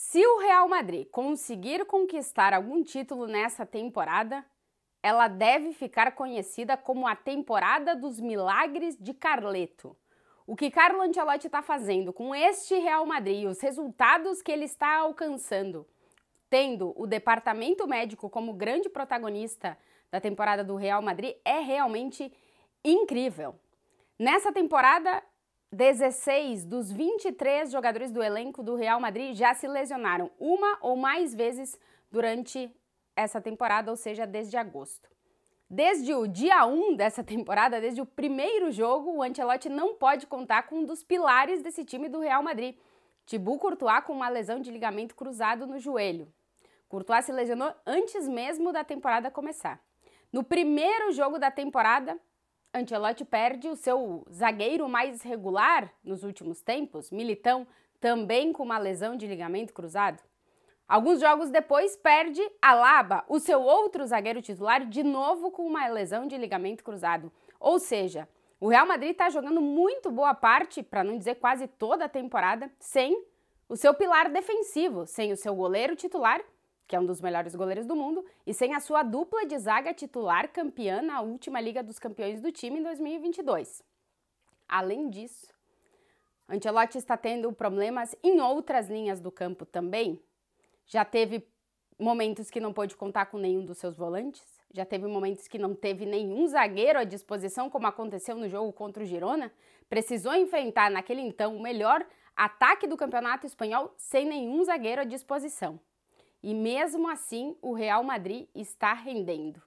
Se o Real Madrid conseguir conquistar algum título nessa temporada, ela deve ficar conhecida como a temporada dos milagres de Carleto. O que Carlo Ancelotti está fazendo com este Real Madrid, os resultados que ele está alcançando, tendo o departamento médico como grande protagonista da temporada do Real Madrid, é realmente incrível. Nessa temporada, 16 dos 23 jogadores do elenco do Real Madrid já se lesionaram uma ou mais vezes durante essa temporada, ou seja, desde agosto. Desde o dia 1 dessa temporada, desde o primeiro jogo, o Ancelotti não pode contar com um dos pilares desse time do Real Madrid, Thibaut Courtois com uma lesão de ligamento cruzado no joelho. Courtois se lesionou antes mesmo da temporada começar. No primeiro jogo da temporada, Ancelotti perde o seu zagueiro mais regular nos últimos tempos, Militão, também com uma lesão de ligamento cruzado. Alguns jogos depois perde Alaba, o seu outro zagueiro titular, de novo com uma lesão de ligamento cruzado. Ou seja, o Real Madrid está jogando muito boa parte, para não dizer quase toda a temporada, sem o seu pilar defensivo, sem o seu goleiro titular que é um dos melhores goleiros do mundo, e sem a sua dupla de zaga titular campeã na última Liga dos Campeões do time em 2022. Além disso, Ancelotti está tendo problemas em outras linhas do campo também. Já teve momentos que não pôde contar com nenhum dos seus volantes, já teve momentos que não teve nenhum zagueiro à disposição, como aconteceu no jogo contra o Girona. Precisou enfrentar naquele então o melhor ataque do campeonato espanhol sem nenhum zagueiro à disposição e mesmo assim o Real Madrid está rendendo.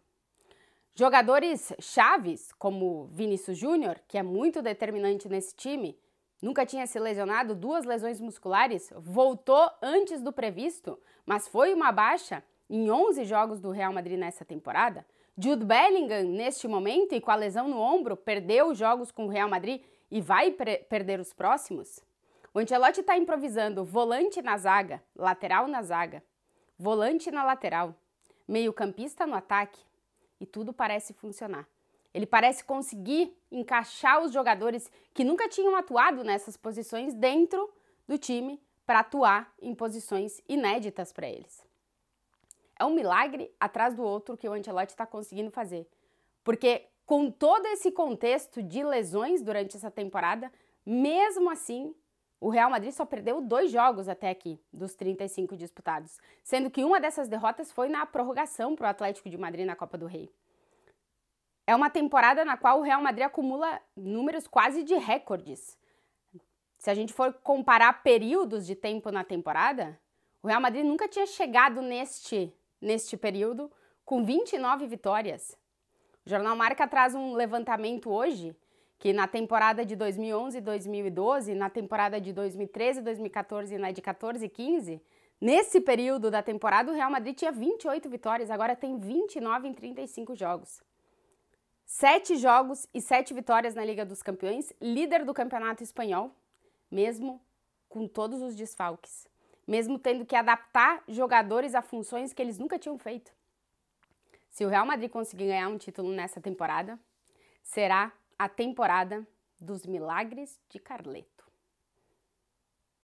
Jogadores chaves, como Vinícius Júnior, que é muito determinante nesse time, nunca tinha se lesionado, duas lesões musculares, voltou antes do previsto, mas foi uma baixa em 11 jogos do Real Madrid nessa temporada. Jude Bellingham, neste momento e com a lesão no ombro, perdeu os jogos com o Real Madrid e vai perder os próximos? O Ancelotti está improvisando volante na zaga, lateral na zaga, volante na lateral, meio-campista no ataque e tudo parece funcionar. Ele parece conseguir encaixar os jogadores que nunca tinham atuado nessas posições dentro do time para atuar em posições inéditas para eles. É um milagre atrás do outro que o Ancelotti está conseguindo fazer, porque com todo esse contexto de lesões durante essa temporada, mesmo assim o Real Madrid só perdeu dois jogos até aqui, dos 35 disputados, sendo que uma dessas derrotas foi na prorrogação para o Atlético de Madrid na Copa do Rei. É uma temporada na qual o Real Madrid acumula números quase de recordes. Se a gente for comparar períodos de tempo na temporada, o Real Madrid nunca tinha chegado neste, neste período com 29 vitórias. O jornal Marca traz um levantamento hoje que na temporada de 2011 e 2012, na temporada de 2013, 2014 e na né, de 14 e 15, nesse período da temporada o Real Madrid tinha 28 vitórias, agora tem 29 em 35 jogos. Sete jogos e sete vitórias na Liga dos Campeões, líder do Campeonato Espanhol, mesmo com todos os desfalques, mesmo tendo que adaptar jogadores a funções que eles nunca tinham feito. Se o Real Madrid conseguir ganhar um título nessa temporada, será a temporada dos milagres de Carleto.